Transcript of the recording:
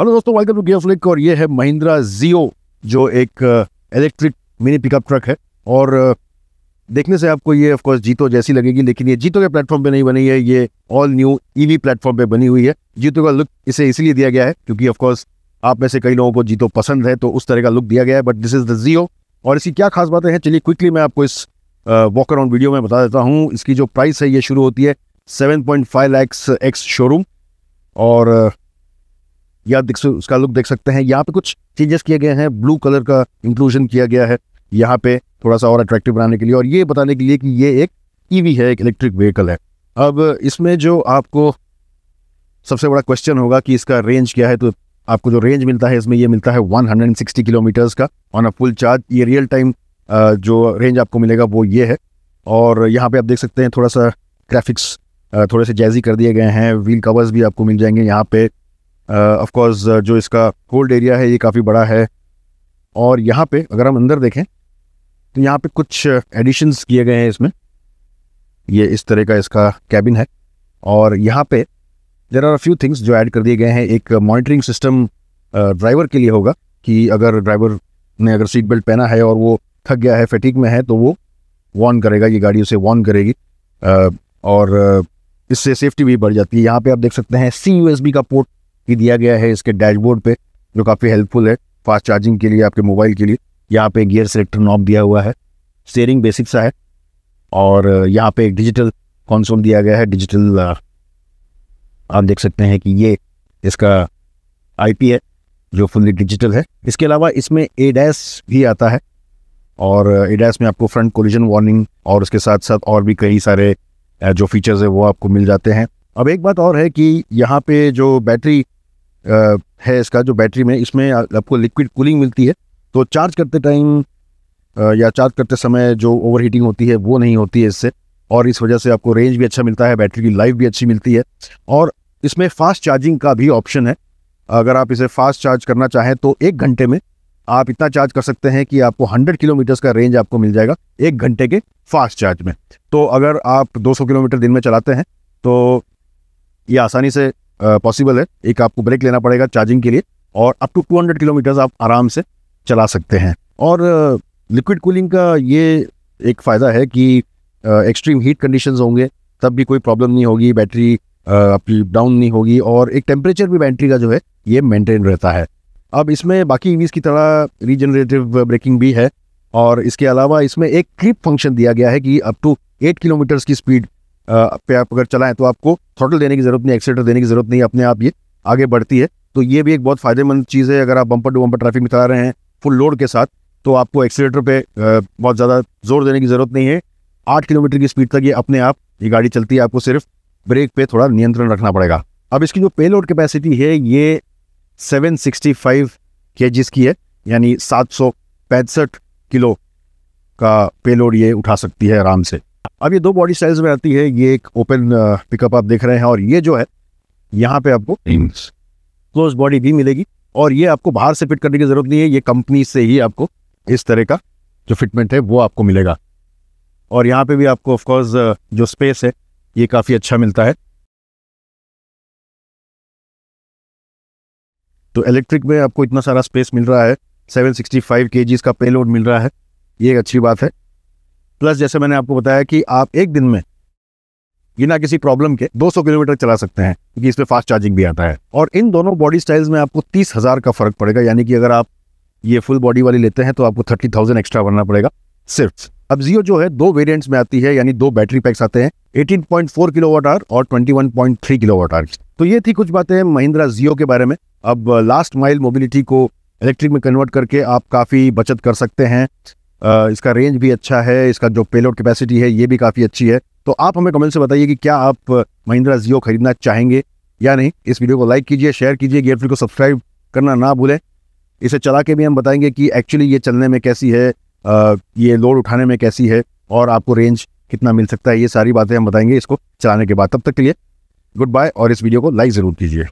hello दोस्तों welcome to gear flick और ये है महिंद्रा जियो जो एक इलेक्ट्रिक मिनी पिकअप ट्रक है और देखने से आपको ये ऑफकोर्स जीतो जैसी लगेगी लेकिन ये जीतो के प्लेटफॉर्म पे नहीं बनी है ये ऑल न्यू ईवी प्लेटफॉर्म पे बनी हुई है जीतो का लुक इसे इसीलिए दिया गया है क्योंकि ऑफकोर्स आप में से कई लोगों को जीतो पसंद है तो उस तरह का लुक दिया गया है but this is the Jio और इसकी क्या खास बातें हैं चलिए क्विकली मैं आपको इस वॉक अराउंड वीडियो में बता देता हूँ इसकी जो प्राइस है ये शुरू होती है seven point five lakhs ex showroom और uh, या देख उसका लुक देख सकते हैं यहाँ पे कुछ चेंजेस किए गए हैं ब्लू कलर का इंक्लूजन किया गया है यहाँ पे थोड़ा सा और अट्रैक्टिव बनाने के लिए और ये बताने के लिए कि ये एक ईवी e है एक इलेक्ट्रिक व्हीकल है अब इसमें जो आपको सबसे बड़ा क्वेश्चन होगा कि इसका रेंज क्या है तो आपको जो रेंज मिलता है इसमें ये मिलता है 160 किलोमीटर्स का ऑन अ फुल चार्ज ये रियल टाइम जो रेंज आपको मिलेगा वो ये है और यहाँ पे आप देख सकते हैं थोड़ा सा ग्राफिक्स थोड़े से जैजी कर दिए गए हैं व्हील कवर्स भी आपको मिल जाएंगे यहाँ पे ऑफकोर्स uh, uh, जो इसका होल्ड एरिया है ये काफ़ी बड़ा है और यहाँ पे अगर हम अंदर देखें तो यहाँ पे कुछ एडिशंस uh, किए गए हैं इसमें ये इस तरह का इसका कैबिन है और यहाँ पे there are a few things जो ऐड कर दिए गए हैं एक मॉनिटरिंग सिस्टम ड्राइवर के लिए होगा कि अगर ड्राइवर ने अगर सीट बेल्ट पहना है और वो थक गया है फैटिक में है तो वो वॉर्न करेगा ये गाड़ी उसे वॉर्न करेगी uh, और इससे सेफ्टी भी बढ़ जाती है यहाँ पे आप देख सकते हैं सी का पोर्ट भी दिया गया है इसके डैशबोर्ड पे जो काफ़ी हेल्पफुल है फास्ट चार्जिंग के लिए आपके मोबाइल के लिए यहाँ पे गियर सेलेक्टर नॉब दिया हुआ है स्टेयरिंग बेसिक सा है और uh, यहाँ पे एक डिजिटल कॉन्सोल दिया गया है डिजिटल uh, आप देख सकते हैं कि ये इसका आई है जो फुल्ली डिजिटल है इसके अलावा इसमें एडैस भी आता है और एडैस uh, में आपको फ्रंट कोलिजन वार्निंग और उसके साथ साथ और भी कई सारे जो फीचर्स है वो आपको मिल जाते हैं अब एक बात और है कि यहाँ पे जो बैटरी है इसका जो बैटरी में इसमें आपको लिक्विड कूलिंग मिलती है तो चार्ज करते टाइम या चार्ज करते समय जो ओवर हीटिंग होती है वो नहीं होती है इससे और इस वजह से आपको रेंज भी अच्छा मिलता है बैटरी की लाइफ भी अच्छी मिलती है और इसमें फास्ट चार्जिंग का भी ऑप्शन है अगर आप इसे फास्ट चार्ज करना चाहें तो एक घंटे में आप इतना चार्ज कर सकते हैं कि आपको 100 किलोमीटर्स का रेंज आपको मिल जाएगा एक घंटे के फास्ट चार्ज में तो अगर आप 200 किलोमीटर दिन में चलाते हैं तो ये आसानी से पॉसिबल है एक आपको ब्रेक लेना पड़ेगा चार्जिंग के लिए और अप टू 200 किलोमीटर्स आप आराम से चला सकते हैं और लिक्विड कूलिंग का ये एक फ़ायदा है कि एक्सट्रीम हीट कंडीशंस होंगे तब भी कोई प्रॉब्लम नहीं होगी बैटरी आपकी डाउन नहीं होगी और एक टेम्परेचर भी बैटरी का जो है ये मेंटेन रहता है अब इसमें बाकी ईवीज की तरह रीजनरेटिव ब्रेकिंग भी है और इसके अलावा इसमें एक क्लिप फंक्शन दिया गया है कि अप टू एट किलोमीटर्स की स्पीड पे आप अगर चलाएं तो आपको थ्रोटल देने की जरूरत नहीं एक्सीटर देने की जरूरत नहीं अपने आप ये आगे बढ़ती है तो ये भी एक बहुत फायदेमंद चीज़ है अगर आप बम्पर टू बम्पर ट्रैफिक में चला रहे हैं फुल लोड के साथ तो आपको एक्सीटर पर बहुत ज़्यादा जोर देने की जरूरत नहीं है आठ किलोमीटर की स्पीड तक ये अपने आप ये गाड़ी चलती है आपको सिर्फ ब्रेक पे थोड़ा नियंत्रण रखना पड़ेगा अब इसकी जो पेलोड कैपेसिटी है ये 765 सिक्सटी की है यानी सात किलो का पेलोड ये उठा सकती है आराम से अब ये दो बॉडी स्टाइल्स में आती है ये एक ओपन पिकअप uh, आप देख रहे हैं और ये जो है यहाँ पे आपको क्लोज बॉडी भी मिलेगी और ये आपको बाहर से फिट करने की जरूरत नहीं है ये कंपनी से ही आपको इस तरह का जो फिटमेंट है वो आपको मिलेगा और यहाँ पे भी आपको ऑफकोर्स uh, जो स्पेस है ये काफ़ी अच्छा मिलता है तो इलेक्ट्रिक में आपको इतना सारा स्पेस मिल रहा है 765 केजीस का पेलोड मिल रहा है ये एक अच्छी बात है प्लस जैसे मैंने आपको बताया कि आप एक दिन में बिना किसी प्रॉब्लम के 200 किलोमीटर चला सकते हैं क्योंकि इसमें फास्ट चार्जिंग भी आता है और इन दोनों बॉडी स्टाइल्स में आपको तीस हज़ार का फर्क पड़ेगा यानी कि अगर आप ये फुल बॉडी वाली लेते हैं तो आपको थर्टी थाउजेंड एक्स्ट्रा भरना पड़ेगा सिर्फ अब जियो जो है दो वेरियंट्स में आती है यानी दो बैटरी पैक्स आते हैं eighteen point four kilowatt hour और twenty one point 21.3 kilowatt hour तो ये थी कुछ बातें महिंद्रा जियो के बारे में अब लास्ट माइल मोबिलिटी को इलेक्ट्रिक में कन्वर्ट करके आप काफ़ी बचत कर सकते हैं इसका रेंज भी अच्छा है इसका जो पेलोड कैपेसिटी है ये भी काफ़ी अच्छी है तो आप हमें कमेंट से बताइए कि क्या आप महिंद्रा जियो खरीदना चाहेंगे या नहीं इस वीडियो को लाइक कीजिए शेयर कीजिए गेट फ्री को सब्सक्राइब करना ना भूलें इसे चला के भी हम बताएंगे कि एक्चुअली ये चलने में कैसी है ये लोड उठाने में कैसी है और आपको रेंज कितना मिल सकता है ये सारी बातें हम बताएंगे इसको चलाने के बाद तब तक के लिए गुड बाय और इस वीडियो को लाइक ज़रूर कीजिए